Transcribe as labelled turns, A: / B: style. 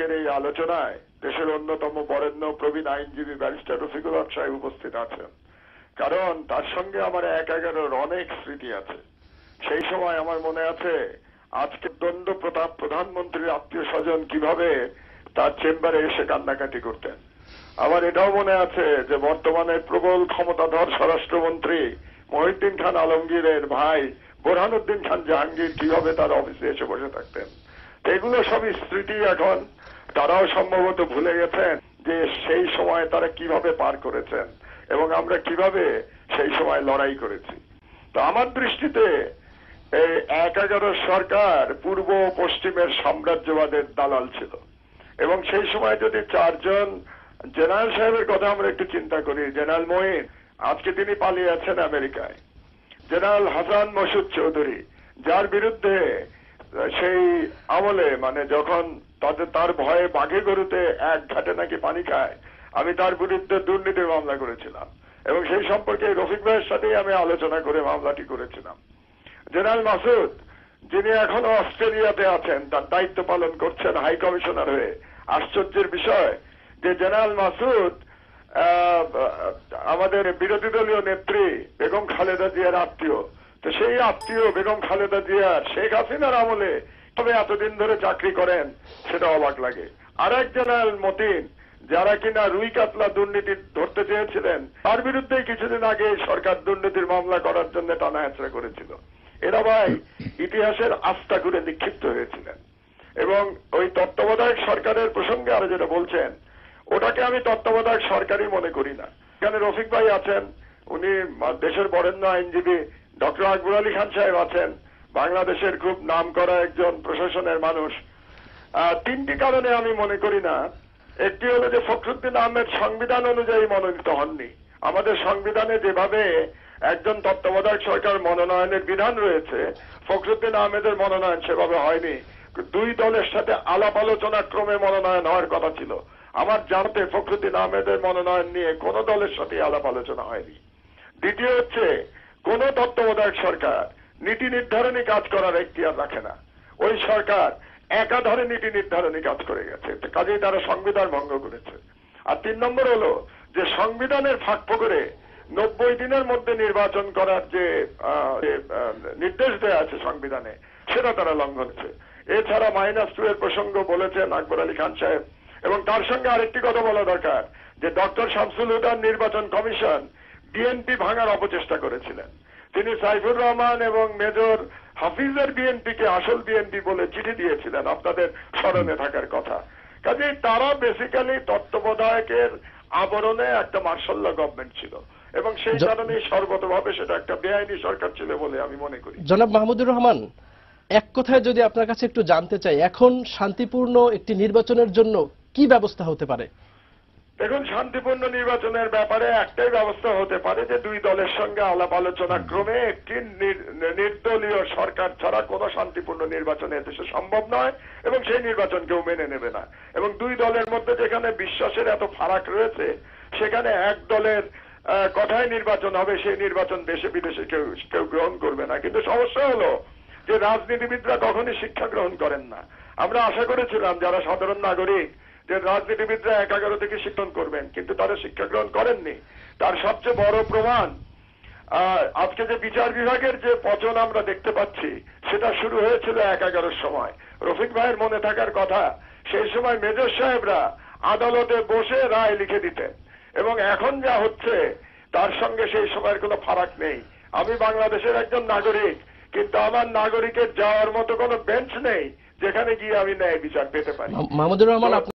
A: আজকের এই আলোচনায় দেশের অন্যতম বরেণ্য প্রবীণ আইনজীবী ব্যারিস্টার রফিকুল হক সাহেব উপস্থিত আছেন কারণ তার সঙ্গে আমার এক এগারোর অনেক স্মৃতি আছে সেই সময় আমার মনে আছে আজকে দণ্ড প্রতাপ প্রধানমন্ত্রীর আত্মীয় স্বজন কিভাবে তার চেম্বারে এসে কান্নাকাটি করতেন আমার এটাও মনে আছে যে বর্তমানে প্রবল ক্ষমতাধর স্বরাষ্ট্রমন্ত্রী মহিউদ্দিন খান আলমগীরের ভাই বোরহানুদ্দিন খান জাহাঙ্গীর কিভাবে তার অফিসে এসে বসে থাকতেন এগুলো সব স্মৃতি এখন তারাও সম্ভবত ভুলে গেছেন যে সেই সময় তারা কিভাবে পার করেছেন এবং আমরা কিভাবে সেই সময় লড়াই করেছি তো আমার দৃষ্টিতে এই এক সরকার পূর্ব পশ্চিমের সাম্রাজ্যবাদের দালাল ছিল এবং সেই সময় যদি চারজন জেনারেল সাহেবের কথা আমরা একটু চিন্তা করি জেনারেল মহিন আজকে তিনি পালিয়ে আছেন আমেরিকায় জেনারেল হাসান মসুদ চৌধুরী যার বিরুদ্ধে সেই আমলে মানে যখন তাদের তার ভয়ে বাঘে গরুতে এক ঘাটে নাকি পানি খায় আমি তার বিরুদ্ধে দুর্নীতির মামলা করেছিলাম এবং সেই সম্পর্কে রফিক ভাইয়ের সাথেই আমি আলোচনা করে মামলাটি করেছিলাম জেনারেল মাসুদ যিনি এখন অস্ট্রেলিয়াতে আছেন তার দায়িত্ব পালন করছেন হাই কমিশনার হয়ে আশ্চর্যের বিষয় যে জেনারেল মাসুদ আমাদের বিরোধী দলীয় নেত্রী বেগম খালেদা জিয়ার আত্মীয় তো সেই আত্মীয় বেগম খালেদা জিয়ার শেখ হাসিনার আমলে তবে এতদিন ধরে চাকরি করেন সেটা অবাক লাগে আর এক জেনারেল মতিন যারা কিনা রুই কাতলা দুর্নীতি ধরতে চেয়েছিলেন তার বিরুদ্ধে কিছুদিন আগে সরকার দুর্নীতির মামলা করার জন্য টানা হ্যাঁচড়া করেছিল এরা ভাই ইতিহাসের আস্থা করে নিক্ষিপ্ত হয়েছিলেন এবং ওই তত্ত্বাবধায়ক সরকারের প্রসঙ্গে আরো যেটা বলছেন ওটাকে আমি তত্ত্বাবধায়ক সরকারই মনে করি না এখানে রফিক ভাই আছেন উনি দেশের বরেণ্য আইনজীবী ডক্টর আকবর আলী খান সাহেব আছেন বাংলাদেশের খুব নাম করা একজন প্রশাসনের মানুষ তিনটি কারণে আমি মনে করি না একটি হলো যে ফখরুদ্দিন আহমেদ সংবিধান অনুযায়ী মনোনীত হননি আমাদের সংবিধানে যেভাবে একজন তত্ত্বাবধায়ক সরকার মনোনয়নের বিধান রয়েছে ফখরুদ্দিন আহমেদের মনোনয়ন সেভাবে হয়নি দুই দলের সাথে আলাপ আলোচনা ক্রমে মনোনয়ন হওয়ার কথা ছিল আমার জানতে ফখরুদ্দিন আহমেদের মনোনয়ন নিয়ে কোন দলের সাথে আলাপ আলোচনা হয়নি দ্বিতীয় হচ্ছে কোন তত্ত্বাবধায়ক সরকার নীতি নির্ধারণী কাজ করার এখতিয়ার রাখে না ওই সরকার একাধারে নীতি নির্ধারণী কাজ করে গেছে কাজেই তারা সংবিধান ভঙ্গ করেছে আর তিন নম্বর হলো যে সংবিধানের ফাঁক করে নব্বই দিনের মধ্যে নির্বাচন করার যে নির্দেশ দেওয়া আছে সংবিধানে সেটা তারা লঙ্ঘন হচ্ছে এছাড়া মাইনাস টু এর প্রসঙ্গ বলেছেন আকবর আলী খান সাহেব এবং তার সঙ্গে আরেকটি কথা বলা দরকার যে ডক্টর শামসুল হুদার নির্বাচন কমিশন বিএনপি ভাঙার অপচেষ্টা করেছিলেন তিনি সাইফুর রহমান এবং মেজর হাফিজের বিএনপিকে আসল বিএনপি বলে চিঠি দিয়েছিলেন আপনাদের স্মরণে থাকার কথা কাজে তারা বেসিক্যালি তত্ত্বাবধায়কের আবরণে একটা মার্শাল্লা গভর্নমেন্ট ছিল এবং সেই কারণে সর্বতভাবে সেটা একটা বেআইনি সরকার ছিল বলে আমি মনে করি জনাব মাহমুদুর রহমান এক কথায় যদি আপনার কাছে একটু জানতে চাই এখন শান্তিপূর্ণ একটি নির্বাচনের জন্য কি ব্যবস্থা হতে পারে দেখুন শান্তিপূর্ণ নির্বাচনের ব্যাপারে একটাই ব্যবস্থা হতে পারে যে দুই দলের সঙ্গে আলাপ আলোচনা ক্রমে একটি নির্দলীয় সরকার ছাড়া কোনো শান্তিপূর্ণ নির্বাচন এদেশে সম্ভব নয় এবং সেই নির্বাচন কেউ মেনে নেবে না এবং দুই দলের মধ্যে যেখানে বিশ্বাসের এত ফারাক রয়েছে সেখানে এক দলের কথায় নির্বাচন হবে সেই নির্বাচন দেশে বিদেশে কেউ কেউ গ্রহণ করবে না কিন্তু সমস্যা হলো যে রাজনীতিবিদরা কখনই শিক্ষা গ্রহণ করেন না আমরা আশা করেছিলাম যারা সাধারণ নাগরিক যে রাজনীতিবিদরা একাগ্র থেকে শিক্ষণ করবেন কিন্তু তারা শিক্ষা গ্রহণ করেননি তার সবচেয়ে বড় প্রমাণ আজকে যে বিচার বিভাগের যে পচন আমরা দেখতে পাচ্ছি সেটা শুরু হয়েছিল এক এগারোর সময় রফিক ভাইয়ের মনে থাকার কথা সেই সময় মেজর সাহেবরা আদালতে বসে রায় লিখে দিতেন এবং এখন যা হচ্ছে তার সঙ্গে সেই সময়ের কোনো ফারাক নেই আমি বাংলাদেশের একজন নাগরিক কিন্তু আমার নাগরিকের যাওয়ার মতো কোনো বেঞ্চ নেই যেখানে গিয়ে আমি ন্যায় বিচার পেতে পারি মাহমুদুর রহমান